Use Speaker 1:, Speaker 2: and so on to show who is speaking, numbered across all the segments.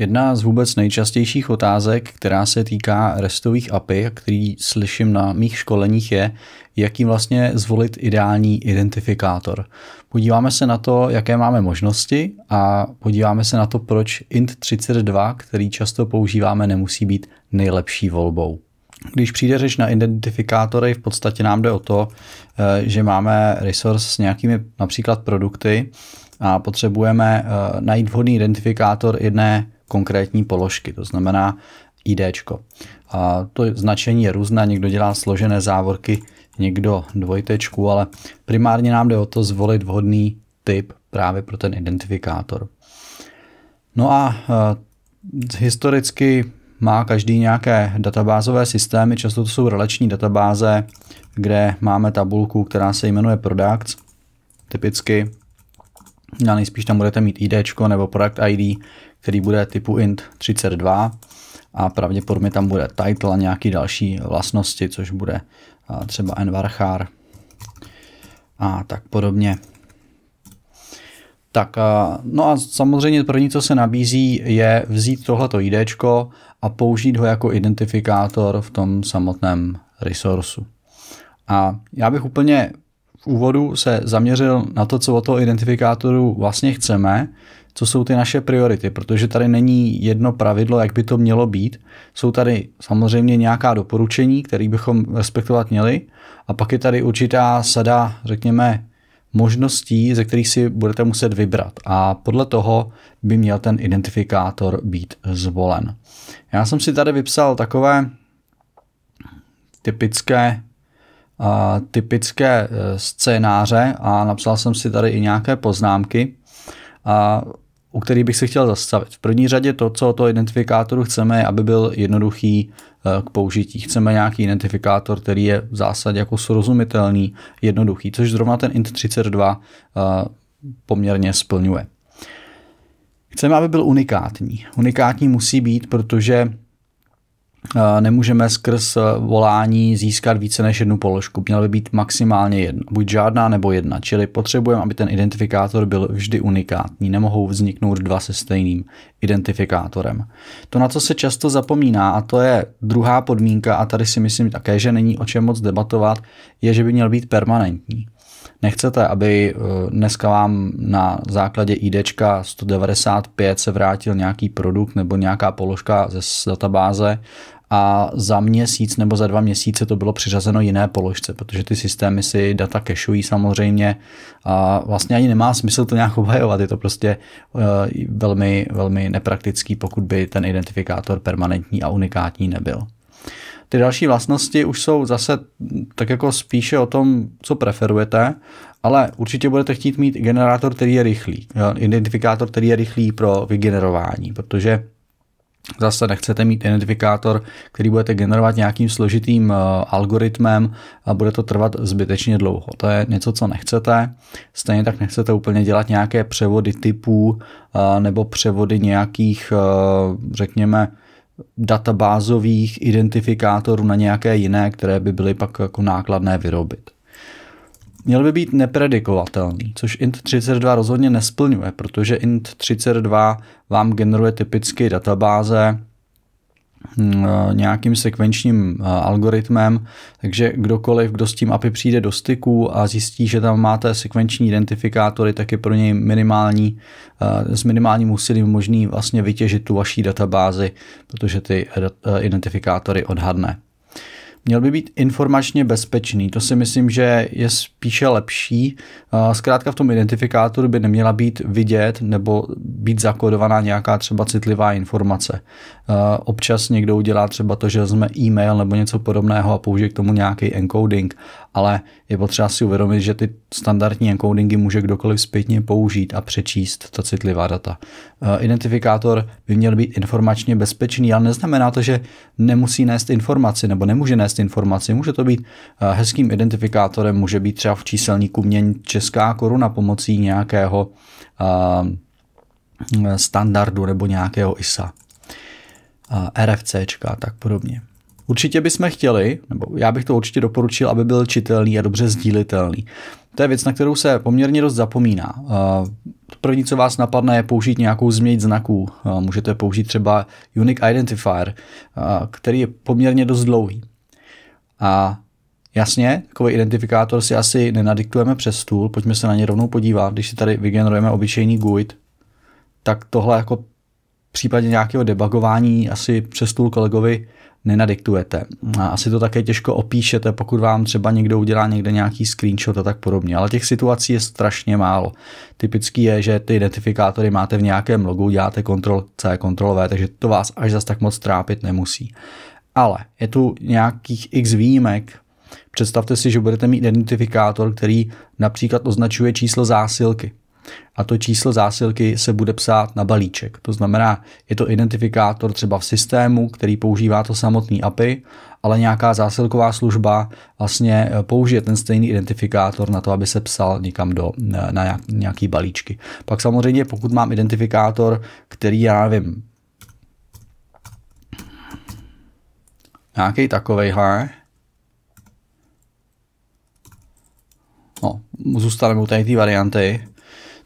Speaker 1: Jedna z vůbec nejčastějších otázek, která se týká restových API, který slyším na mých školeních, je, jaký vlastně zvolit ideální identifikátor. Podíváme se na to, jaké máme možnosti a podíváme se na to, proč int32, který často používáme, nemusí být nejlepší volbou. Když přijde řeč na identifikátory, v podstatě nám jde o to, eh, že máme resource s nějakými například produkty a potřebujeme eh, najít vhodný identifikátor jedné konkrétní položky, to znamená ID. A to značení je různé, někdo dělá složené závorky, někdo dvojtečku, ale primárně nám jde o to zvolit vhodný typ právě pro ten identifikátor. No a e, historicky má každý nějaké databázové systémy, často to jsou relační databáze, kde máme tabulku, která se jmenuje Products, typicky a nejspíš tam budete mít ID nebo Product ID, který bude typu int 32 a pravděpodobně tam bude title a nějaký další vlastnosti, což bude třeba envarchar a tak podobně. Tak no a samozřejmě první, co se nabízí, je vzít tohleto ID a použít ho jako identifikátor v tom samotném resursu. A já bych úplně v úvodu se zaměřil na to, co od toho identifikátoru vlastně chceme, co jsou ty naše priority, protože tady není jedno pravidlo, jak by to mělo být. Jsou tady samozřejmě nějaká doporučení, které bychom respektovat měli, a pak je tady určitá sada, řekněme, možností, ze kterých si budete muset vybrat a podle toho by měl ten identifikátor být zvolen. Já jsem si tady vypsal takové typické typické e, scénáře a napsal jsem si tady i nějaké poznámky, a, u kterých bych se chtěl zastavit. V první řadě to, co o toho identifikátoru chceme, je, aby byl jednoduchý e, k použití. Chceme nějaký identifikátor, který je v zásadě jako srozumitelný, jednoduchý, což zrovna ten INT32 e, poměrně splňuje. Chceme, aby byl unikátní. Unikátní musí být, protože nemůžeme skrz eh, volání získat více než jednu položku. Měla by být maximálně jedna, buď žádná nebo jedna, čili potřebujeme, aby ten identifikátor byl vždy unikátní, nemohou vzniknout dva se stejným identifikátorem. To, na co se často zapomíná, a to je druhá podmínka, a tady si myslím také, že není o čem moc debatovat, je, že by měl být permanentní. Nechcete, aby eh, dneska vám na základě ID 195 se vrátil nějaký produkt nebo nějaká položka ze databáze a za měsíc nebo za dva měsíce to bylo přiřazeno jiné položce, protože ty systémy si data kešují samozřejmě a vlastně ani nemá smysl to nějak obhajovat, je to prostě eh, velmi, velmi nepraktický, pokud by ten identifikátor permanentní a unikátní nebyl. Ty další vlastnosti už jsou zase tak jako spíše o tom, co preferujete, ale určitě budete chtít mít generátor, který je rychlý, identifikátor, který je rychlý pro vygenerování, protože Zase nechcete mít identifikátor, který budete generovat nějakým složitým eh, algoritmem a bude to trvat zbytečně dlouho. To je něco, co nechcete. Stejně tak nechcete úplně dělat nějaké převody typů eh, nebo převody nějakých, eh, řekněme, databázových identifikátorů na nějaké jiné, které by byly pak jako nákladné vyrobit. Měl by být nepredikovatelný, což int32 rozhodně nesplňuje, protože int32 vám generuje typicky databáze Mm, eh, nějakým sekvenčním eh, algoritmem, takže kdokoliv, kdo s tím API přijde do styku a zjistí, že tam máte sekvenční identifikátory, tak je pro něj minimální, eh, s minimálním úsilím možný vlastně vytěžit tu vaší databázi, protože ty identifikátory odhadne měl by být informačně bezpečný. To si myslím, že je spíše lepší. Zkrátka v tom identifikátoru by neměla být vidět nebo být zakodovaná nějaká třeba citlivá informace. Občas někdo udělá třeba to, že vezme e-mail nebo něco podobného a použije k tomu nějaký encoding, ale je potřeba si uvědomit, že ty standardní encodingy může kdokoliv zpětně použít a přečíst ta citlivá data. Eh, identifikátor by měl být informačně bezpečný, ale neznamená to, že nemusí nést informaci nebo nemůže nést informaci. Může to být eh, hezkým identifikátorem, může být třeba v číselníku měn česká koruna pomocí nějakého eh, standardu nebo nějakého ISA, RFC a tak podobně. Určitě bychom chtěli, nebo já bych to určitě doporučil, aby byl čitelný a dobře sdílitelný. To je věc, na kterou se poměrně dost zapomíná. Eh, první, co vás napadne, je použít nějakou změť znaků. Eh, můžete použít třeba Unique Identifier, eh, který je poměrně dost dlouhý. A jasně, takový identifikátor si asi nenadiktujeme přes stůl, pojďme se na ně rovnou podívat. Když si tady vygenerujeme obyčejný GUID, tak tohle jako v případě nějakého debugování asi přes tool kolegovi nenadiktujete. A asi to také těžko opíšete, pokud vám třeba někdo udělá někde nějaký screenshot a tak podobně. Ale těch situací je strašně málo. Typický je, že ty identifikátory máte v nějakém logu, děláte kontrol C, kontrol V, takže to vás až zas tak moc trápit nemusí. Ale je tu nějakých x výjimek, Představte si, že budete mít identifikátor, který například označuje číslo zásilky a to číslo zásilky se bude psát na balíček. To znamená, je to identifikátor třeba v systému, který používá to samotný API, ale nějaká zásilková služba vlastně eh, použije ten stejný identifikátor na to, aby se psal někam do, eh, na nějaký balíčky. Pak samozřejmě, pokud mám identifikátor, který já nevím, nějaký takovejhle, No, zůstaneme u té varianty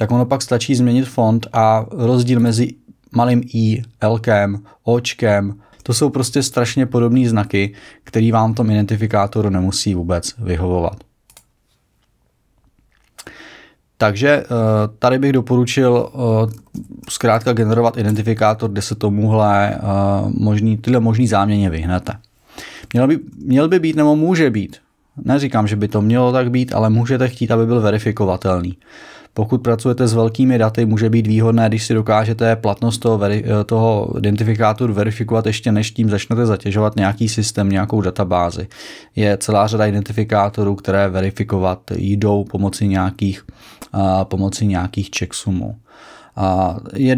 Speaker 1: tak ono pak stačí změnit font a rozdíl mezi malým i, lkem, očkem, to jsou prostě strašně podobné znaky, který vám v tom identifikátoru nemusí vůbec vyhovovat. Takže eh, tady bych doporučil eh, zkrátka generovat identifikátor, kde se tomuhle eh, možný, tyhle možný záměně vyhnete. Měl by, měl by být nebo může být, neříkám, že by to mělo tak být, ale můžete chtít, aby byl verifikovatelný. Pokud pracujete s velkými daty, může být výhodné, když si dokážete platnost toho, veri, eh, toho identifikátoru verifikovat ještě než tím začnete zatěžovat nějaký systém, nějakou databázi. Je celá řada identifikátorů, které verifikovat jdou pomocí nějakých, uh, pomocí nějakých checksumů. A je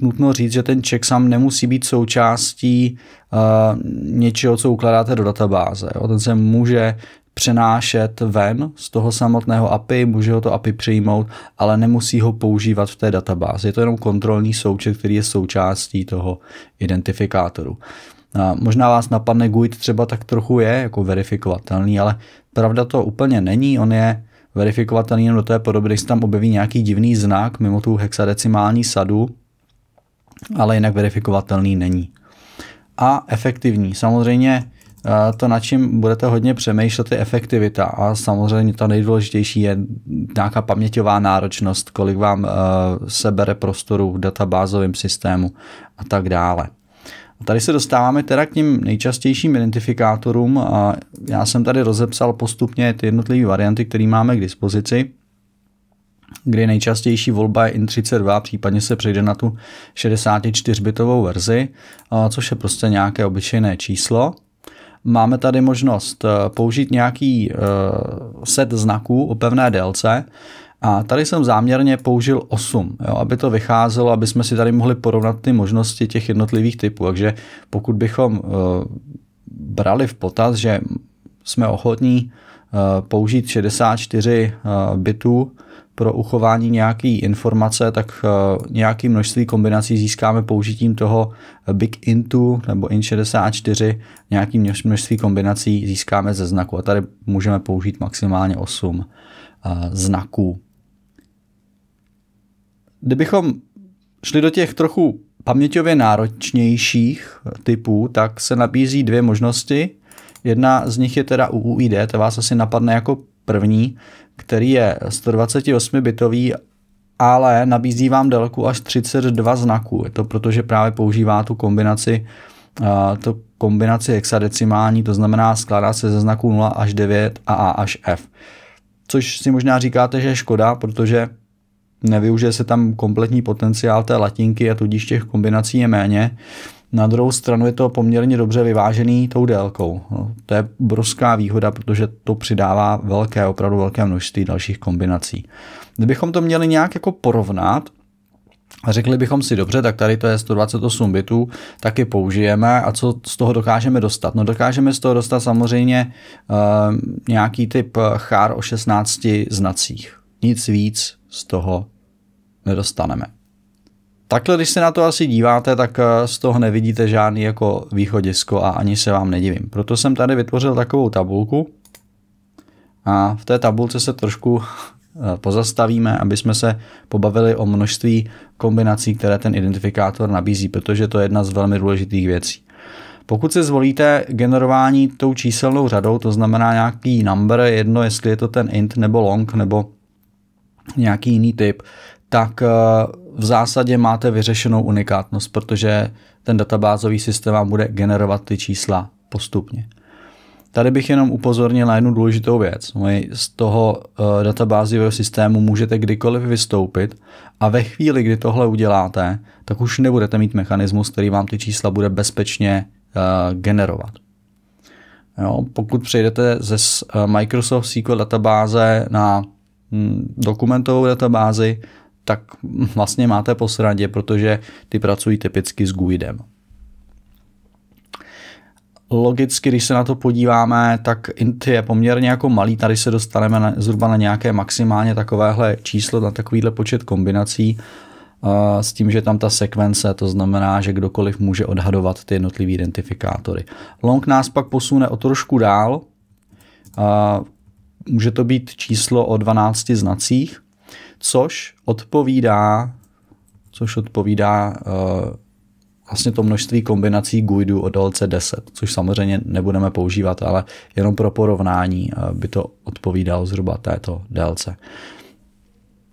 Speaker 1: nutno říct, že ten checksum nemusí být součástí uh, něčeho, co ukládáte do databáze. Jo? Ten se může přenášet ven z toho samotného API, může ho to API přijmout, ale nemusí ho používat v té databázi. Je to jenom kontrolní součet, který je součástí toho identifikátoru. A možná vás napadne GUID třeba tak trochu je jako verifikovatelný, ale pravda to úplně není, on je verifikovatelný jenom do té podoby, když se tam objeví nějaký divný znak mimo tu hexadecimální sadu, ale jinak verifikovatelný není. A efektivní. Samozřejmě to, na čím budete hodně přemýšlet, je efektivita. A samozřejmě ta nejdůležitější je nějaká paměťová náročnost, kolik vám eh, sebere prostoru v databázovém systému a tak dále. A tady se dostáváme teda k tím nejčastějším identifikátorům. A já jsem tady rozepsal postupně ty jednotlivé varianty, které máme k dispozici kdy nejčastější volba je IN32, případně se přejde na tu 64-bitovou verzi, eh, což je prostě nějaké obyčejné číslo. Máme tady možnost eh, použít nějaký eh, set znaků o pevné délce a tady jsem záměrně použil 8, jo, aby to vycházelo, aby jsme si tady mohli porovnat ty možnosti těch jednotlivých typů. Takže pokud bychom eh, brali v potaz, že jsme ochotní použít 64 bitů pro uchování nějaké informace, tak eh, nějaké množství kombinací získáme použitím toho big intu nebo in64, nějaké množství kombinací získáme ze znaku a tady můžeme použít maximálně 8 eh, znaků. Kdybychom šli do těch trochu paměťově náročnějších typů, tak se nabízí dvě možnosti. Jedna z nich je teda UUID, to vás asi napadne jako první, který je 128 bitový, ale nabízí vám délku až 32 znaků. Je to proto, že právě používá tu kombinaci to kombinaci hexadecimální, to znamená skládá se ze znaků 0 až 9 a A až F. Což si možná říkáte, že je škoda, protože nevyužije se tam kompletní potenciál té latinky a tudíž těch kombinací je méně. Na druhou stranu je to poměrně dobře vyvážený tou délkou. No, to je obrovská výhoda, protože to přidává velké, opravdu velké množství dalších kombinací. Kdybychom to měli nějak jako porovnat, a řekli bychom si, dobře, tak tady to je 128 bitů, taky použijeme a co z toho dokážeme dostat? No dokážeme z toho dostat samozřejmě uh, nějaký typ chár o 16 znacích. Nic víc z toho nedostaneme. Takhle, když se na to asi díváte, tak eh, z toho nevidíte žádný jako východisko a ani se vám nedivím. Proto jsem tady vytvořil takovou tabulku a v té tabulce se trošku eh, pozastavíme, aby jsme se pobavili o množství kombinací, které ten identifikátor nabízí, protože to je jedna z velmi důležitých věcí. Pokud se zvolíte generování tou číselnou řadou, to znamená nějaký number, jedno jestli je to ten int nebo long nebo nějaký jiný typ, tak eh, v zásadě máte vyřešenou unikátnost, protože ten databázový systém vám bude generovat ty čísla postupně. Tady bych jenom upozornil na jednu důležitou věc. Vy no, z toho eh, databázového systému můžete kdykoliv vystoupit a ve chvíli, kdy tohle uděláte, tak už nebudete mít mechanismus, který vám ty čísla bude bezpečně eh, generovat. Jo, pokud přejdete ze eh, Microsoft SQL databáze na hm, dokumentovou databázi, tak vlastně máte po srandě, protože ty pracují typicky s GUIDem. Logicky, když se na to podíváme, tak int je poměrně jako malý, tady se dostaneme na, zhruba na nějaké maximálně takovéhle číslo, na takovýhle počet kombinací, s tím, že tam ta sekvence, to znamená, že kdokoliv může odhadovat ty jednotlivé identifikátory. Long nás pak posune o trošku dál, může to být číslo o 12 znacích, což odpovídá, což odpovídá uh, vlastně to množství kombinací GUIDů od LC10, což samozřejmě nebudeme používat, ale jenom pro porovnání eh, by to odpovídalo zhruba této délce.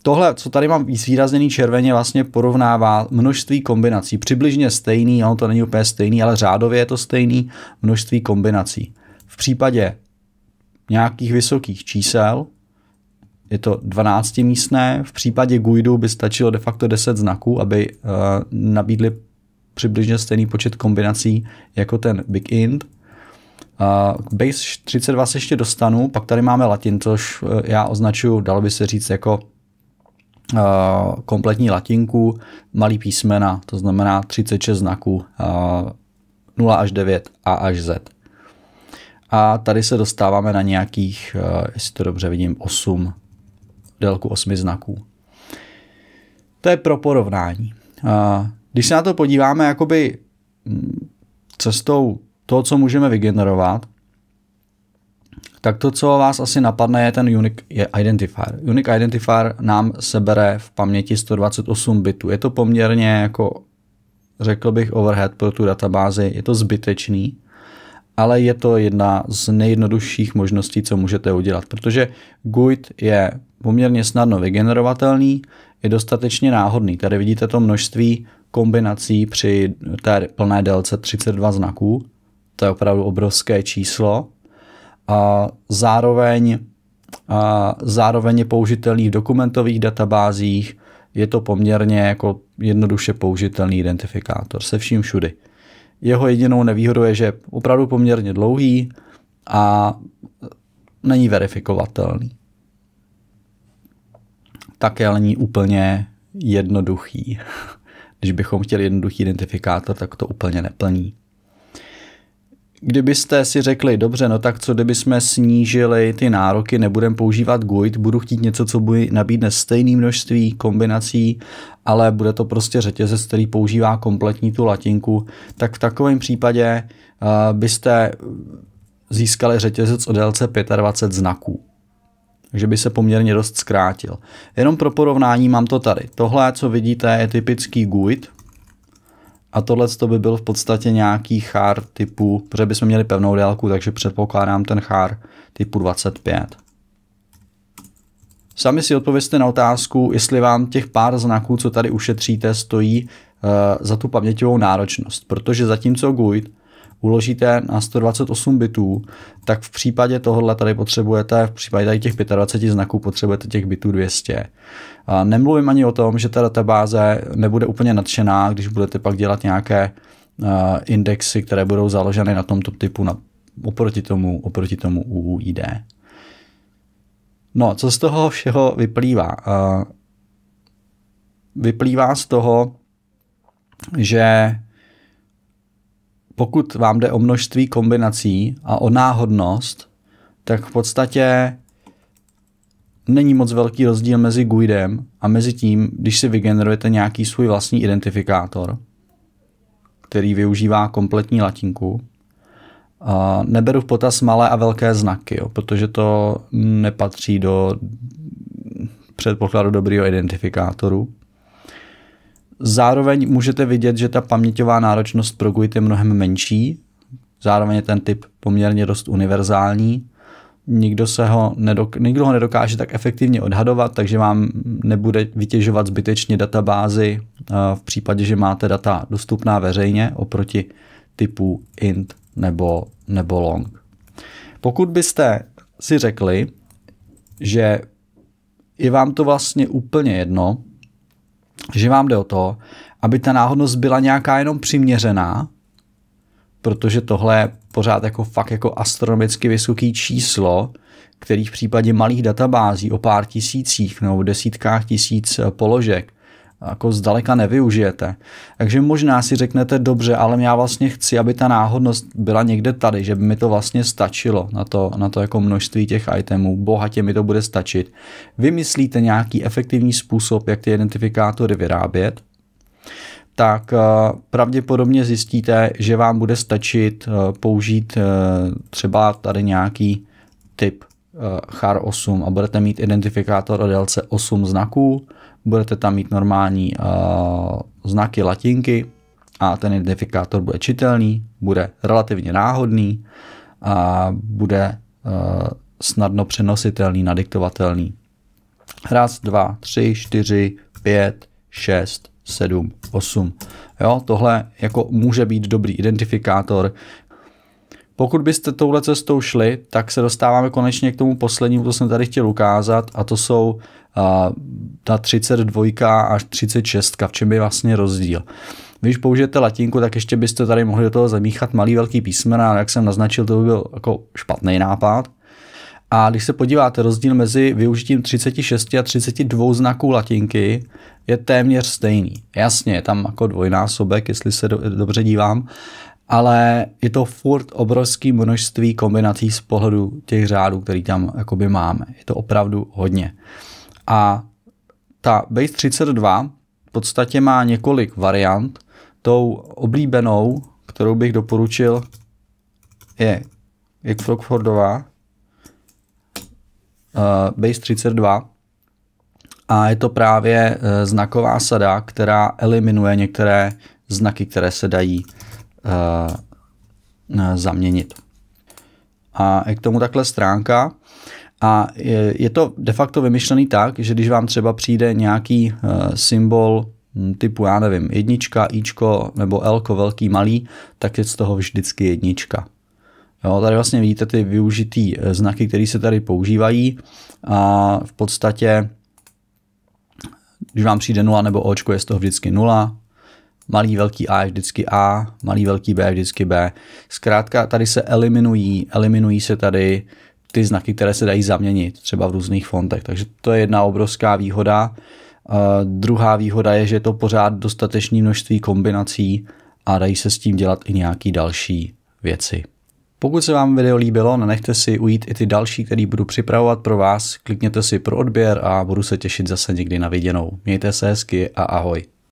Speaker 1: Tohle, co tady mám zvýrazněný červeně, vlastně porovnává množství kombinací. Přibližně stejný, ono to není úplně stejný, ale řádově je to stejný množství kombinací. V případě nějakých vysokých čísel, je to 12 místné, v případě Guidu by stačilo de facto 10 znaků, aby uh, nabídli přibližně stejný počet kombinací jako ten Big Int. Uh, k base 32 se ještě dostanu, pak tady máme latin, což eh, já označuju, dalo by se říct, jako uh, kompletní latinku, malý písmena, to znamená 36 znaků, uh, 0 až 9, A až Z. A tady se dostáváme na nějakých, jestli to dobře vidím, 8 délku osmi znaků. To je pro porovnání. Když se na to podíváme jakoby mm, cestou toho, co můžeme vygenerovat, tak to, co vás asi napadne, je ten unique identifier. Unique identifier nám sebere v paměti 128 bitů. Je to poměrně jako, řekl bych, overhead pro tu databázi. Je to zbytečný, ale je to jedna z nejjednodušších možností, co můžete udělat, protože GUID je poměrně snadno vygenerovatelný, je dostatečně náhodný. Tady vidíte to množství kombinací při té plné délce 32 znaků. To je opravdu obrovské číslo. A zároveň, a zároveň je použitelný v dokumentových databázích. Je to poměrně jako jednoduše použitelný identifikátor se vším všudy. Jeho jedinou nevýhodou je, že je opravdu poměrně dlouhý a není verifikovatelný také ale není úplně jednoduchý. Když bychom chtěli jednoduchý identifikátor, tak to úplně neplní. Kdybyste si řekli, dobře, no tak co kdyby jsme snížili ty nároky, nebudem používat GUID, budu chtít něco, co bude nabídne stejné množství kombinací, ale bude to prostě řetězec, který používá kompletní tu latinku, tak v takovém případě uh, byste získali řetězec o délce 25 znaků takže by se poměrně dost zkrátil. Jenom pro porovnání mám to tady. Tohle, co vidíte, je typický GUID, a tohle to by byl v podstatě nějaký char typu, protože bychom měli pevnou délku, takže předpokládám ten char typu 25. Sami si odpověste na otázku, jestli vám těch pár znaků, co tady ušetříte, stojí uh, za tu paměťovou náročnost, protože zatímco GUID uložíte na 128 bitů, tak v případě tohohle tady potřebujete, v případě tady těch 25 znaků potřebujete těch bitů 200. A nemluvím ani o tom, že ta databáze nebude úplně nadšená, když budete pak dělat nějaké uh, indexy, které budou založeny na tomto typu, na, oproti tomu, oproti tomu UUID. No, co z toho všeho vyplývá? Uh, vyplývá z toho, že pokud vám jde o množství kombinací a o náhodnost, tak v podstatě není moc velký rozdíl mezi guidem a mezi tím, když si vygenerujete nějaký svůj vlastní identifikátor, který využívá kompletní latinku. A neberu v potaz malé a velké znaky, jo, protože to nepatří do předpokladu dobrého identifikátoru. Zároveň můžete vidět, že ta paměťová náročnost pro GUID je mnohem menší, zároveň je ten typ poměrně dost univerzální. Nikdo, se ho, nedok- nikdo ho nedokáže tak efektivně odhadovat, takže vám nebude vytěžovat zbytečně databázy eh, v případě, že máte data dostupná veřejně oproti typu int nebo, nebo long. Pokud byste si řekli, že je vám to vlastně úplně jedno, že vám jde o to, aby ta náhodnost byla nějaká jenom přiměřená, protože tohle je pořád jako fakt jako astronomicky vysoký číslo, který v případě malých databází o pár tisících nebo desítkách tisíc položek jako zdaleka nevyužijete. Takže možná si řeknete, dobře, ale já vlastně chci, aby ta náhodnost byla někde tady, že by mi to vlastně stačilo na to, na to jako množství těch itemů, bohatě mi to bude stačit. Vymyslíte nějaký efektivní způsob, jak ty identifikátory vyrábět, tak eh, pravděpodobně zjistíte, že vám bude stačit eh, použít eh, třeba tady nějaký typ Eh, char 8 a budete mít identifikátor o délce 8 znaků, budete tam mít normální uh, znaky latinky a ten identifikátor bude čitelný, bude relativně náhodný a bude uh, snadno přenositelný, nadiktovatelný. Raz, dva, tři, čtyři, pět, šest, sedm osm. Jo, tohle jako může být dobrý identifikátor, pokud byste touhle cestou šli, tak se dostáváme konečně k tomu poslednímu, co jsem tady chtěl ukázat, a to jsou uh, ta 32 až 36, v čem je vlastně rozdíl. Když použijete latinku, tak ještě byste tady mohli do toho zamíchat malý velký písmena, jak jsem naznačil, to by byl jako špatný nápad. A když se podíváte, rozdíl mezi využitím 36 a 32 znaků latinky je téměř stejný. Jasně, je tam jako dvojnásobek, jestli se do, dobře dívám, ale je to furt obrovský množství kombinací z pohledu těch řádů, který tam jakoby máme. Je to opravdu hodně. A ta Base 32 v podstatě má několik variant. Tou oblíbenou, kterou bych doporučil, je Eckfrockfordová uh, eh, Base 32 a je to právě uh, znaková sada, která eliminuje některé znaky, které se dají Eh, eh, zaměnit. A je k tomu takhle stránka. A je, to de facto vymyšlený tak, že když vám třeba přijde nějaký eh, symbol hm, typu, já nevím, jednička, ičko nebo Lko velký, malý, tak je z toho vždycky jednička. Jo, tady vlastně vidíte ty využitý znaky, které se tady používají a v podstatě, když vám přijde 0 nebo očko, je z toho vždycky 0, malý velký A je vždycky A, malý velký B je vždycky B. Zkrátka tady se eliminují, eliminují se tady ty znaky, které se dají zaměnit třeba v různých fontech. Takže to je jedna obrovská výhoda. Uh, druhá výhoda je, že je to pořád dostatečné množství kombinací a dají se s tím dělat i nějaké další věci. Pokud se vám video líbilo, nenechte si ujít i ty další, které budu připravovat pro vás. Klikněte si pro odběr a budu se těšit zase někdy na viděnou. Mějte se hezky a ahoj.